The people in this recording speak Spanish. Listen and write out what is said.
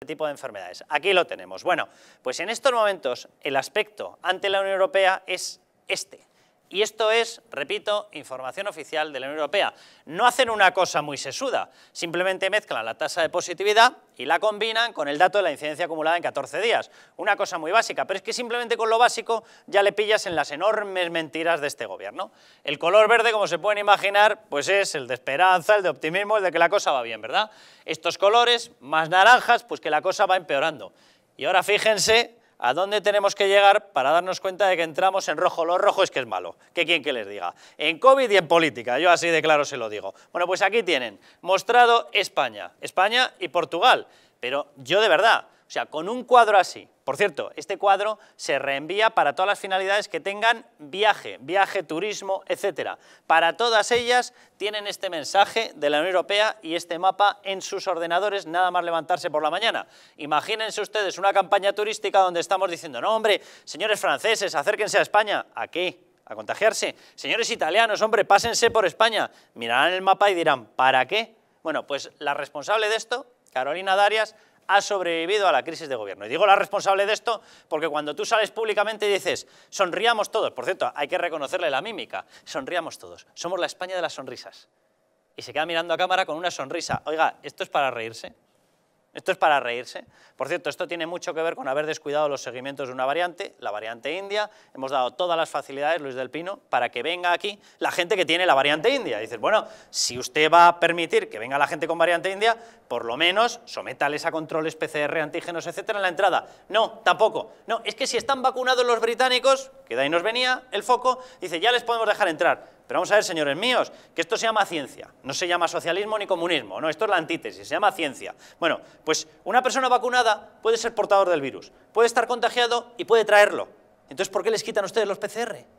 este tipo de enfermedades. Aquí lo tenemos. Bueno, pues en estos momentos el aspecto ante la Unión Europea es este. Y esto es, repito, información oficial de la Unión Europea. No hacen una cosa muy sesuda, simplemente mezclan la tasa de positividad y la combinan con el dato de la incidencia acumulada en 14 días. Una cosa muy básica, pero es que simplemente con lo básico ya le pillas en las enormes mentiras de este gobierno. El color verde, como se pueden imaginar, pues es el de esperanza, el de optimismo, el de que la cosa va bien, ¿verdad? Estos colores, más naranjas, pues que la cosa va empeorando. Y ahora fíjense ¿A dónde tenemos que llegar para darnos cuenta de que entramos en rojo? Lo rojo es que es malo, que quien que les diga. En COVID y en política, yo así de claro se lo digo. Bueno, pues aquí tienen, mostrado España, España y Portugal. Pero yo de verdad, o sea, con un cuadro así, por cierto, este cuadro se reenvía para todas las finalidades que tengan viaje, viaje, turismo, etc. Para todas ellas tienen este mensaje de la Unión Europea y este mapa en sus ordenadores nada más levantarse por la mañana. Imagínense ustedes una campaña turística donde estamos diciendo, no hombre, señores franceses, acérquense a España. ¿A qué? a contagiarse. Señores italianos, hombre, pásense por España. Mirarán el mapa y dirán, ¿para qué? Bueno, pues la responsable de esto, Carolina Darias, ha sobrevivido a la crisis de gobierno. Y digo la responsable de esto porque cuando tú sales públicamente y dices, sonríamos todos, por cierto, hay que reconocerle la mímica, Sonríamos todos, somos la España de las sonrisas. Y se queda mirando a cámara con una sonrisa. Oiga, ¿esto es para reírse? Esto es para reírse. Por cierto, esto tiene mucho que ver con haber descuidado los seguimientos de una variante, la variante india. Hemos dado todas las facilidades, Luis del Pino, para que venga aquí la gente que tiene la variante india. dices, bueno, si usted va a permitir que venga la gente con variante india, por lo menos sométales a controles PCR, antígenos, etcétera, en la entrada. No, tampoco. No, es que si están vacunados los británicos, que de ahí nos venía el foco, dice, ya les podemos dejar entrar. Pero vamos a ver, señores míos, que esto se llama ciencia, no se llama socialismo ni comunismo, no, esto es la antítesis, se llama ciencia. Bueno, pues una persona vacunada puede ser portador del virus, puede estar contagiado y puede traerlo. Entonces, ¿por qué les quitan ustedes los PCR?